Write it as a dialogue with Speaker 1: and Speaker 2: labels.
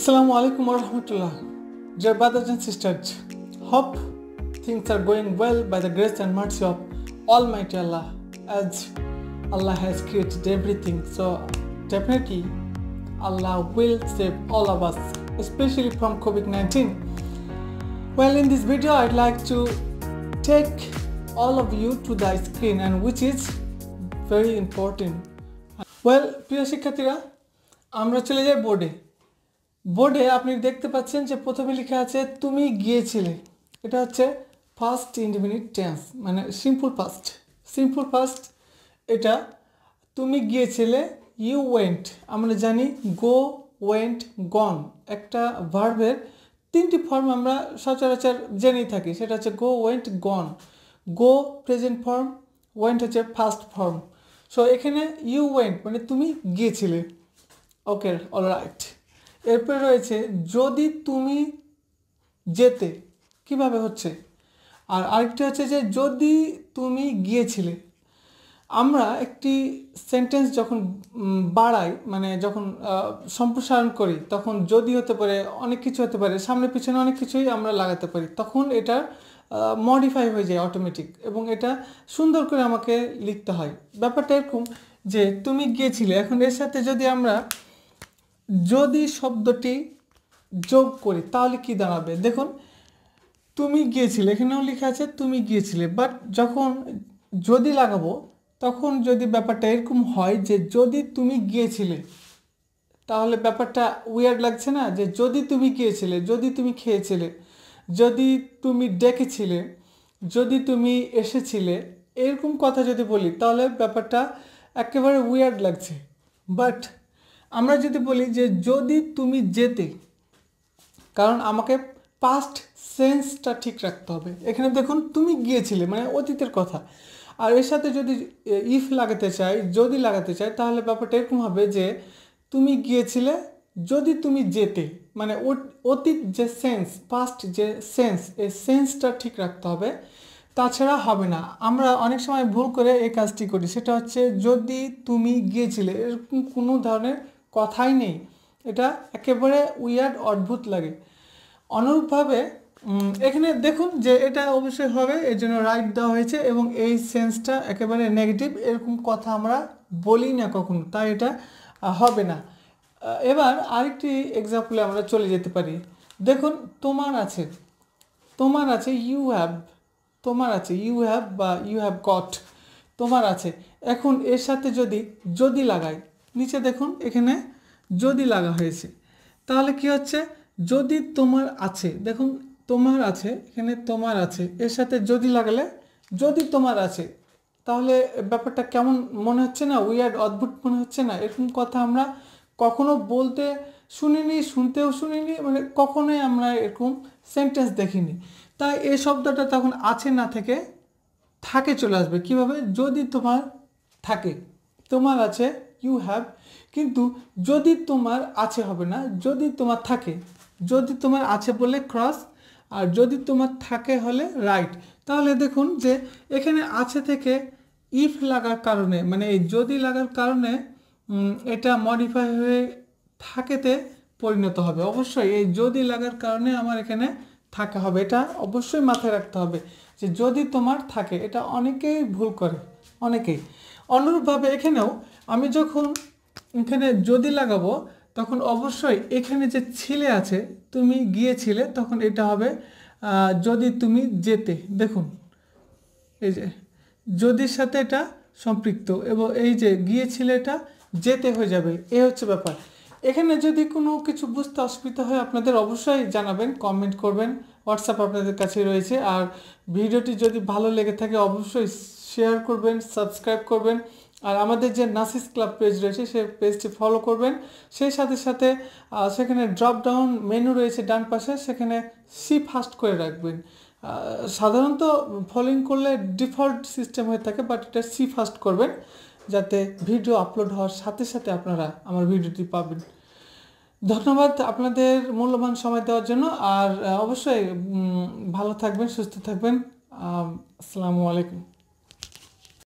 Speaker 1: Assalamu alaikum wa Dear brothers and sisters, hope things are going well by the grace and mercy of Almighty Allah as Allah has created everything. So, definitely, Allah will save all of us, especially from COVID 19. Well, in this video, I'd like to take all of you to the screen, and which is very important. Well, প্রিয় শিক্ষার্থীরা আমরা চলে jai বোর্ডে বোর্ডে আপনি দেখতে পাচ্ছেন যে প্রথমে লেখা আছে তুমি গিয়েছিলে এটা হচ্ছে ফার্স্ট ইন্ডিমিনিট টেন্স মানে সিম্পল ফার্স্ট সিম্পল ফার্স্ট এটা তুমি গিয়েছিলে ইউ ওয়েন্ট আমরা জানি গো ওয়েন্ট গন একটা ভার্বের তিনটি ফর্ম আমরা সচরাচর জেনেই থাকি সেটা হচ্ছে go went gone go present form went হচ্ছে ফার্স্ট ফর্ম সো এখানে ইউ ওয়েন্ট মানে তুমি গিয়েছিলে ওকে অল রাইট এরপরে রয়েছে যদি তুমি যেতে কিভাবে হচ্ছে আর আরেকটি হচ্ছে যে যদি তুমি গিয়েছিলে আমরা একটি সেন্টেন্স যখন বাড়াই মানে যখন সম্প্রসারণ করি তখন যদি হতে পারে অনেক কিছু হতে পারে সামনে পিছনে অনেক কিছুই আমরা লাগাতে পারি তখন এটা মডিফাই হয়ে যায় অটোমেটিক এবং এটা সুন্দর করে আমাকে লিখতে হয় ব্যাপারটা এরকম যে তুমি গিয়েছিলে এখন এর সাথে যদি আমরা যদি শব্দটি যোগ করি তাহলে কি দাঁড়াবে দেখুন তুমি গিয়েছিলে এখানেও লিখে আছে তুমি গিয়েছিলে বাট যখন যদি লাগাবো তখন যদি ব্যাপারটা এরকম হয় যে যদি তুমি গিয়েছিলে তাহলে ব্যাপারটা উইয়ার্ড লাগছে না যে যদি তুমি গিয়েছিলে যদি তুমি খেয়েছিলে যদি তুমি ডেকেছিলে যদি তুমি এসেছিলে এরকম কথা যদি বলি তাহলে ব্যাপারটা একেবারে উইয়ার্ড লাগছে বাট আমরা যদি বলি যে যদি তুমি যেতে কারণ আমাকে পাস্ট সেন্সটা ঠিক রাখতে হবে এখানে দেখুন তুমি গিয়েছিলে মানে অতীতের কথা আর এর সাথে যদি ইফ লাগাতে চাই যদি লাগাতে চাই তাহলে ব্যাপারটা এরকম হবে যে তুমি গিয়েছিলে যদি তুমি যেতে মানে অতীত যে সেন্স পাস্ট যে সেন্স এই সেন্সটা ঠিক রাখতে হবে তাছাড়া হবে না আমরা অনেক সময় ভুল করে এই কাজটি করি সেটা হচ্ছে যদি তুমি গিয়েছিলে এরকম কোনো ধরনের কথাই নেই এটা একেবারে উইয়ার্ড অদ্ভুত লাগে অনুরূপভাবে এখানে দেখুন যে এটা অবশ্যই হবে এর জন্য রাইট দেওয়া হয়েছে এবং এই সেন্সটা একেবারে নেগেটিভ এরকম কথা আমরা বলি না কখনো তাই এটা হবে না এবার আরেকটি এক্সাম্পলে আমরা চলে যেতে পারি দেখুন তোমার আছে তোমার আছে ইউ হ্যাভ তোমার আছে ইউ হ্যাভ বা ইউ হ্যাভ গট তোমার আছে এখন এর সাথে যদি যদি লাগাই নিচে দেখুন এখানে যদি লাগা হয়েছে তাহলে কি হচ্ছে যদি তোমার আছে দেখুন তোমার আছে এখানে তোমার আছে এর সাথে যদি লাগালে যদি তোমার আছে তাহলে ব্যাপারটা কেমন মনে হচ্ছে না উইয়ার্ড অদ্ভুত মনে হচ্ছে না এরকম কথা আমরা কখনো বলতে শুনিনি শুনতেও শুনিনি মানে কখনোই আমরা এরকম সেন্টেন্স দেখিনি তাই এই শব্দটা তখন আছে না থেকে থাকে চলে আসবে কিভাবে যদি তোমার থাকে তোমার আছে ইউ হ্যাভ কিন্তু যদি তোমার আছে হবে না যদি তোমার থাকে যদি তোমার আছে বলে ক্রস আর যদি তোমার থাকে হলে রাইট তাহলে দেখুন যে এখানে আছে থেকে ইফ লাগার কারণে মানে এই যদি লাগার কারণে এটা মডিফাই হয়ে থাকেতে পরিণত হবে অবশ্যই এই যদি লাগার কারণে আমার এখানে থাকা হবে এটা অবশ্যই মাথায় রাখতে হবে যে যদি তোমার থাকে এটা অনেকেই ভুল করে অনেকেই অনুরূপভাবে এখানেও আমি যখন এখানে যদি লাগাবো তখন অবশ্যই এখানে যে ছিলে আছে তুমি গিয়েছিলে তখন এটা হবে যদি তুমি যেতে দেখুন এই যে যদির সাথে এটা সম্পৃক্ত এবং এই যে গিয়েছিলে এটা যেতে হয়ে যাবে এ হচ্ছে ব্যাপার এখানে যদি কোনো কিছু বুঝতে অসুবিধা হয় আপনাদের অবশ্যই জানাবেন কমেন্ট করবেন হোয়াটসঅ্যাপ আপনাদের কাছে রয়েছে আর ভিডিওটি যদি ভালো লেগে থাকে অবশ্যই শেয়ার করবেন সাবস্ক্রাইব করবেন আর আমাদের যে নাসিস ক্লাব পেজ রয়েছে সেই পেজটি ফলো করবেন সেই সাথে সাথে সেখানে ড্রপ ডাউন মেনু রয়েছে ডান পাশে সেখানে সি ফাস্ট করে রাখবেন সাধারণত ফলোইং করলে ডিফল্ট সিস্টেম হয়ে থাকে বাট এটা সি ফাস্ট করবেন যাতে ভিডিও আপলোড হওয়ার সাথে সাথে আপনারা আমার ভিডিওটি পাবেন ধন্যবাদ আপনাদের মূল্যবান সময় দেওয়ার জন্য আর অবশ্যই ভালো থাকবেন সুস্থ থাকবেন আসসালামু আলাইকুম